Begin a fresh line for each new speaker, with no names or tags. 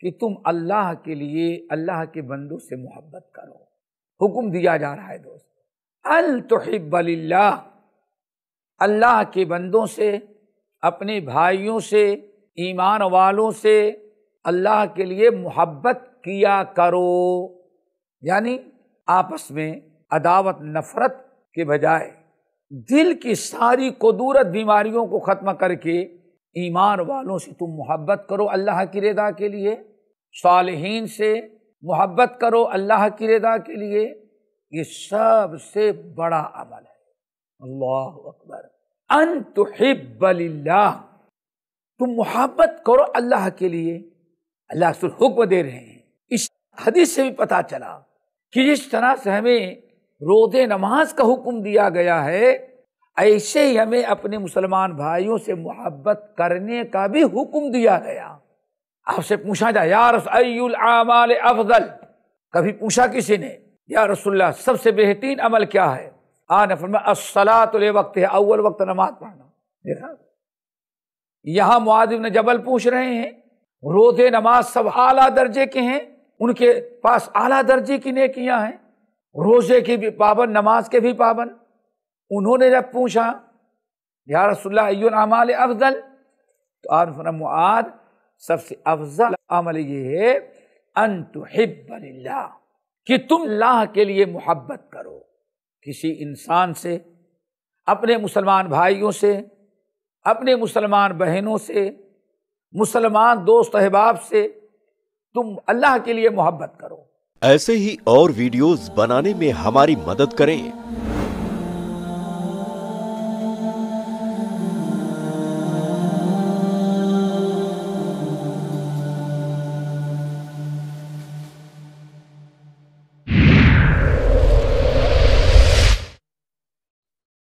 कि तुम अल्लाह के लिए अल्लाह के बंदों से मोहब्बत करो हुक्म दिया जा रहा है दोस्त अल तोहिबल्ला अल्लाह के बंदों से अपने भाइयों से ईमान वालों से अल्लाह के लिए मोहब्बत किया करो यानी आपस में अदावत नफरत के बजाय दिल की सारी कदूरत बीमारियों को ख़त्म करके ईमान वालों से तुम मोहब्बत करो अल्लाह की रदा के लिए सालहीन से मोहब्बत करो अल्लाह की रदा के लिए ये सबसे बड़ा अमल है अल्लाह अकबर अन तुहिब्बल्ला तुम मोहब्बत करो अल्लाह के लिए अल्लाह रसूल हुक्म दे रहे हैं इस हदीस से भी पता चला कि जिस तरह से हमें रोज़े नमाज का हुक्म दिया गया है ऐसे ही हमें अपने मुसलमान भाइयों से मोहब्बत करने का भी हुक्म दिया गया आपसे पूछा जाए यार रसुल अफजल कभी पूछा किसी ने या रसुल्ला सबसे बेहतरीन अमल क्या है आन असलात वक्त है अव्वल वक्त नमाज पढ़ना देखा यहाँ मुआदिब ने जबल पूछ रहे हैं रोजे नमाज सब आला दर्जे के हैं उनके पास आला दर्जे की नेकियां हैं रोजे की भी पाबंद नमाज के भी पाबंद उन्होंने जब पूछा यार रसोल्ला अमाल अफजल तो आपने मुआद सबसे अफजल अमल ये है अन कि तुम लाह के लिए मोहब्बत करो किसी इंसान से अपने मुसलमान भाइयों से अपने मुसलमान बहनों से मुसलमान दोस्त अहबाब से तुम अल्लाह के लिए मोहब्बत करो
ऐसे ही और वीडियोस बनाने में हमारी मदद करें